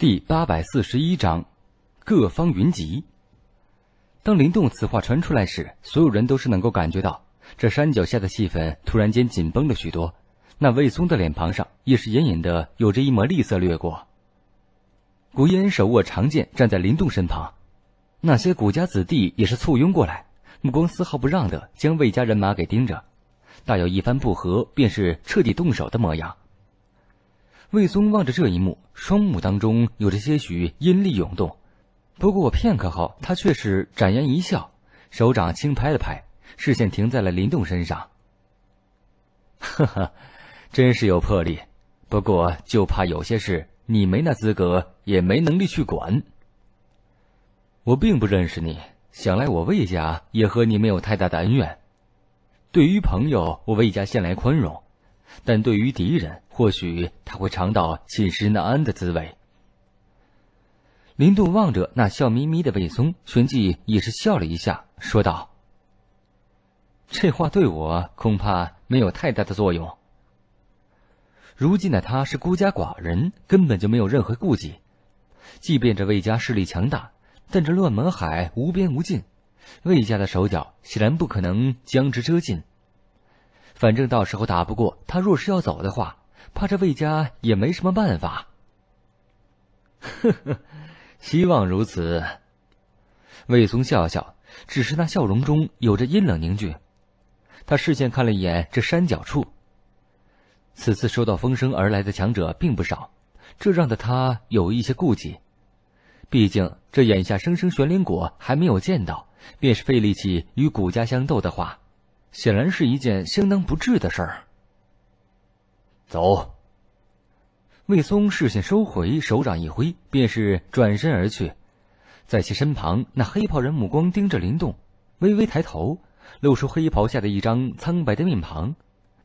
第八百四十一章，各方云集。当林动此话传出来时，所有人都是能够感觉到，这山脚下的气氛突然间紧绷了许多。那魏松的脸庞上也是隐隐的有着一抹厉色掠过。古烟手握长剑站在林动身旁，那些古家子弟也是簇拥过来，目光丝毫不让的将魏家人马给盯着，大有一番不和便是彻底动手的模样。魏松望着这一幕，双目当中有着些许阴力涌动。不过片刻后，他却是展颜一笑，手掌轻拍了拍，视线停在了林动身上。哈哈，真是有魄力。不过就怕有些事你没那资格，也没能力去管。我并不认识你，想来我魏家也和你没有太大的恩怨。对于朋友，我魏家向来宽容。但对于敌人，或许他会尝到寝食难安的滋味。林动望着那笑眯眯的魏松，旋即也是笑了一下，说道：“这话对我恐怕没有太大的作用。如今的他是孤家寡人，根本就没有任何顾忌。即便这魏家势力强大，但这乱门海无边无尽，魏家的手脚显然不可能将之遮尽。”反正到时候打不过他，若是要走的话，怕这魏家也没什么办法。呵呵，希望如此。魏松笑笑，只是那笑容中有着阴冷凝聚。他视线看了一眼这山脚处。此次收到风声而来的强者并不少，这让的他有一些顾忌。毕竟这眼下生生玄灵果还没有见到，便是费力气与古家相斗的话。显然是一件相当不智的事儿。走。魏松视线收回，手掌一挥，便是转身而去。在其身旁，那黑袍人目光盯着林动，微微抬头，露出黑袍下的一张苍白的面庞，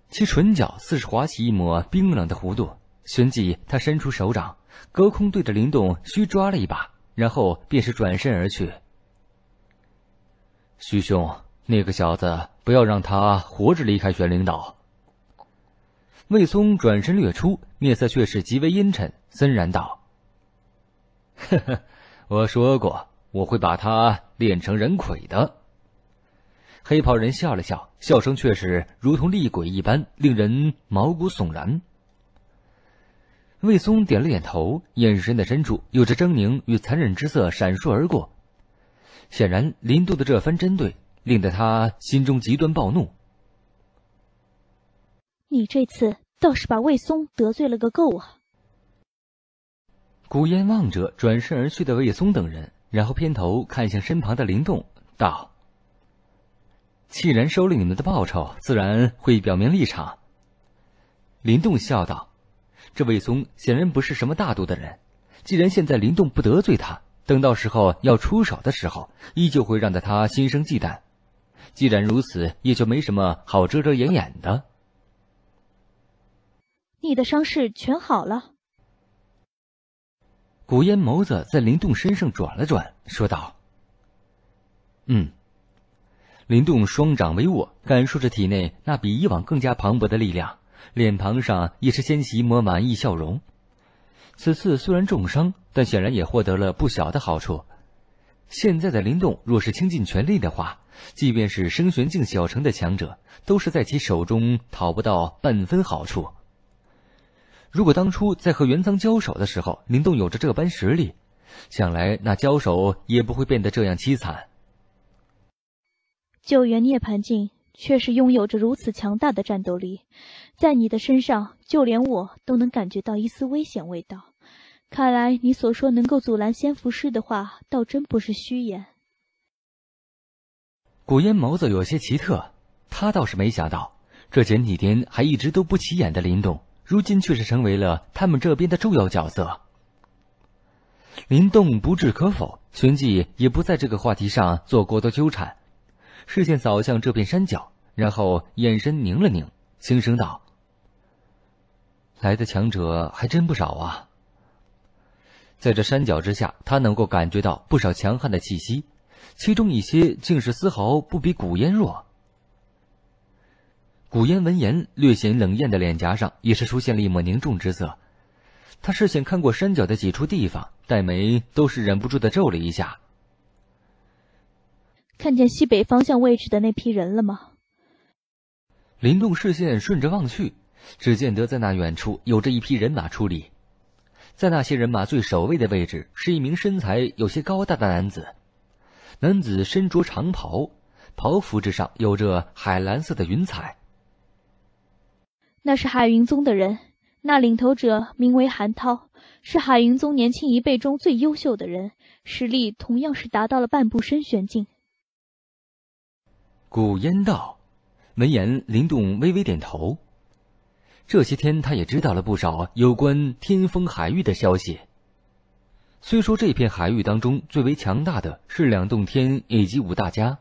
其唇角似是划起一抹冰冷的弧度。旋即，他伸出手掌，隔空对着林动虚抓了一把，然后便是转身而去。徐兄。那个小子，不要让他活着离开玄灵岛。魏松转身掠出，面色却是极为阴沉，森然道：“呵呵，我说过，我会把他练成人魁的。”黑袍人笑了笑，笑声却是如同厉鬼一般，令人毛骨悚然。魏松点了点头，眼神的深处有着狰狞与残忍之色闪烁而过，显然林渡的这番针对。令得他心中极端暴怒。你这次倒是把魏松得罪了个够啊！古烟望着转身而去的魏松等人，然后偏头看向身旁的林动，道：“既然收了你们的报酬，自然会表明立场。”林动笑道：“这魏松显然不是什么大度的人，既然现在林动不得罪他，等到时候要出手的时候，依旧会让得他心生忌惮。”既然如此，也就没什么好遮遮掩掩的。你的伤势全好了。古烟眸子在林动身上转了转，说道：“嗯。”林动双掌微握，感受着体内那比以往更加磅礴的力量，脸庞上也是掀起一抹满意笑容。此次虽然重伤，但显然也获得了不小的好处。现在的林动若是倾尽全力的话，即便是升玄境小城的强者，都是在其手中讨不到半分好处。如果当初在和元苍交手的时候，林动有着这般实力，想来那交手也不会变得这样凄惨。救援涅槃境确实拥有着如此强大的战斗力，在你的身上，就连我都能感觉到一丝危险味道。看来你所说能够阻拦仙符师的话，倒真不是虚言。古烟眸子有些奇特，他倒是没想到，这前几天还一直都不起眼的林动，如今却是成为了他们这边的重要角色。林动不置可否，旋即也不在这个话题上做过多纠缠，视线扫向这片山脚，然后眼神凝了凝，轻声道：“来的强者还真不少啊。”在这山脚之下，他能够感觉到不少强悍的气息。其中一些竟是丝毫不比古烟弱。古烟闻言，略显冷艳的脸颊上也是出现了一抹凝重之色。他视线看过山脚的几处地方，黛眉都是忍不住的皱了一下。看见西北方向位置的那批人了吗？林动视线顺着望去，只见得在那远处有着一批人马出离，在那些人马最首位的位置是一名身材有些高大的男子。男子身着长袍，袍服之上有着海蓝色的云彩。那是海云宗的人，那领头者名为韩涛，是海云宗年轻一辈中最优秀的人，实力同样是达到了半步深玄境。古烟道，闻言，林动微微点头。这些天，他也知道了不少有关天风海域的消息。虽说这片海域当中最为强大的是两洞天以及五大家，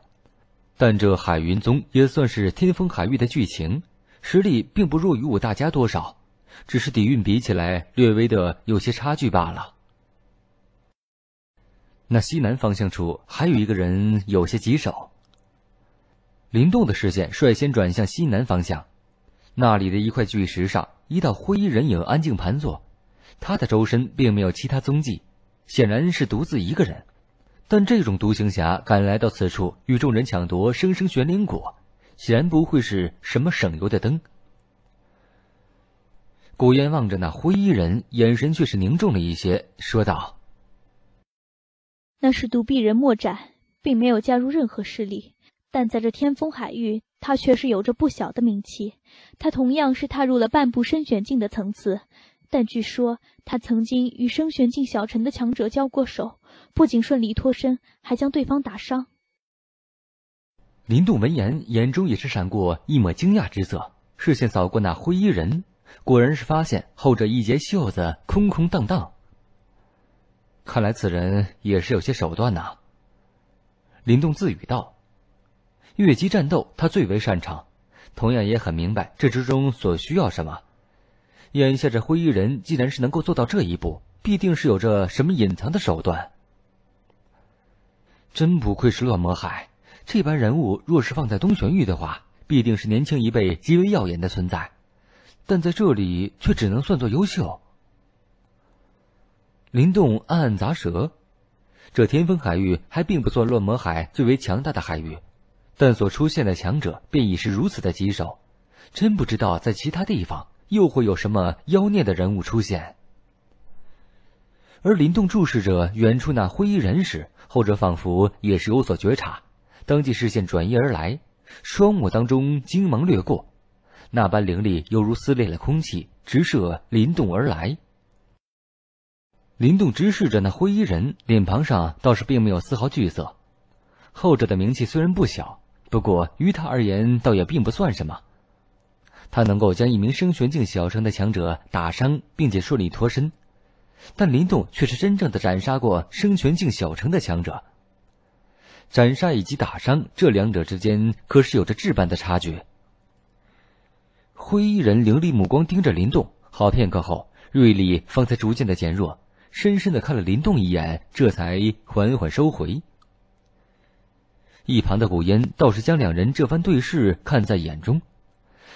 但这海云宗也算是天风海域的剧情，实力并不弱于五大家多少，只是底蕴比起来略微的有些差距罢了。那西南方向处还有一个人有些棘手。林动的视线率先转向西南方向，那里的一块巨石上，一道灰衣人影安静盘坐，他的周身并没有其他踪迹。显然是独自一个人，但这种独行侠敢来到此处与众人抢夺生生玄灵果，显然不会是什么省油的灯。古烟望着那灰衣人，眼神却是凝重了一些，说道：“那是独臂人莫展，并没有加入任何势力，但在这天风海域，他却是有着不小的名气。他同样是踏入了半步深玄境的层次。”但据说他曾经与升玄境小成的强者交过手，不仅顺利脱身，还将对方打伤。林动闻言，眼中也是闪过一抹惊讶之色，视线扫过那灰衣人，果然是发现后者一截袖子空空荡荡。看来此人也是有些手段呐。林动自语道：“越级战斗他最为擅长，同样也很明白这之中所需要什么。”眼下这灰衣人既然是能够做到这一步，必定是有着什么隐藏的手段。真不愧是乱魔海这般人物，若是放在东玄域的话，必定是年轻一辈极为耀眼的存在，但在这里却只能算作优秀。林动暗暗咂舌，这天风海域还并不算乱魔海最为强大的海域，但所出现的强者便已是如此的棘手，真不知道在其他地方。又会有什么妖孽的人物出现？而林动注视着远处那灰衣人时，后者仿佛也是有所觉察，当即视线转移而来，双目当中精芒掠过，那般凌厉，犹如撕裂了空气，直射林动而来。林动直视着那灰衣人，脸庞上倒是并没有丝毫惧色。后者的名气虽然不小，不过于他而言，倒也并不算什么。他能够将一名生玄境小城的强者打伤，并且顺利脱身，但林动却是真正的斩杀过生玄境小城的强者。斩杀以及打伤这两者之间，可是有着质般的差距。灰衣人凌厉目光盯着林动，好片刻后，锐利方才逐渐的减弱，深深的看了林动一眼，这才缓缓收回。一旁的古烟倒是将两人这番对视看在眼中。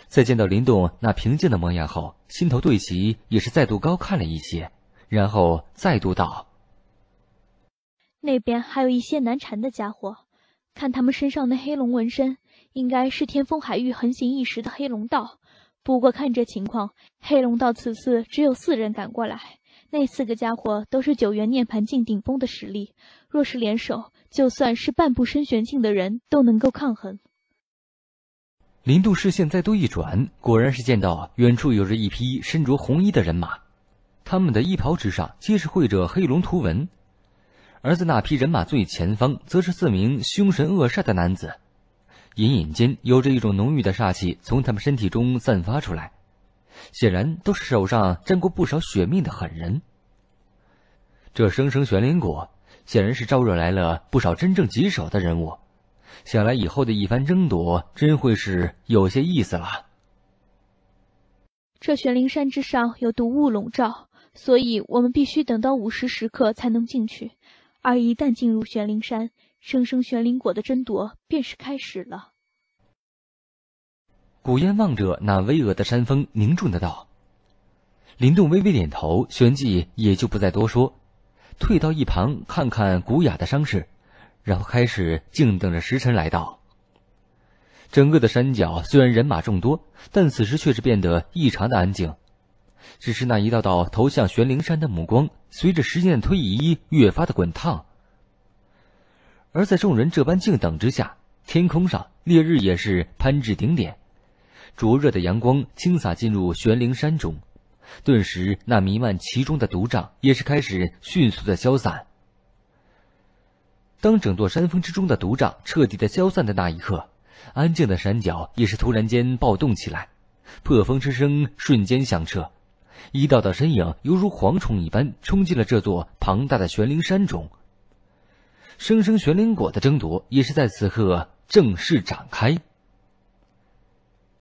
在见到林动那平静的模样后，心头对其也是再度高看了一些，然后再度道：“那边还有一些难缠的家伙，看他们身上的黑龙纹身，应该是天风海域横行一时的黑龙道。不过看这情况，黑龙道此次只有四人赶过来，那四个家伙都是九元涅盘境顶峰的实力，若是联手，就算是半步深玄境的人都能够抗衡。”林杜视线再度一转，果然是见到远处有着一匹身着红衣的人马，他们的衣袍之上皆是绘着黑龙图纹，而在那批人马最前方，则是四名凶神恶煞的男子，隐隐间有着一种浓郁的煞气从他们身体中散发出来，显然都是手上沾过不少血命的狠人。这生生玄灵果，显然是招惹来了不少真正棘手的人物。想来以后的一番争夺，真会是有些意思了。这玄灵山之上有毒雾笼罩，所以我们必须等到午时时刻才能进去。而一旦进入玄灵山，生生玄灵果的争夺便是开始了。古烟望着那巍峨的山峰，凝重的道：“林动微微点头，旋即也就不再多说，退到一旁，看看古雅的伤势。”然后开始静等着时辰来到。整个的山脚虽然人马众多，但此时却是变得异常的安静。只是那一道道投向玄灵山的目光，随着时间的推移，越发的滚烫。而在众人这般静等之下，天空上烈日也是攀至顶点，灼热的阳光倾洒进入玄灵山中，顿时那弥漫其中的毒瘴也是开始迅速的消散。当整座山峰之中的毒瘴彻底的消散的那一刻，安静的山脚也是突然间暴动起来，破风之声瞬间响彻，一道道身影犹如蝗虫一般冲进了这座庞大的玄灵山中。生生玄灵果的争夺也是在此刻正式展开。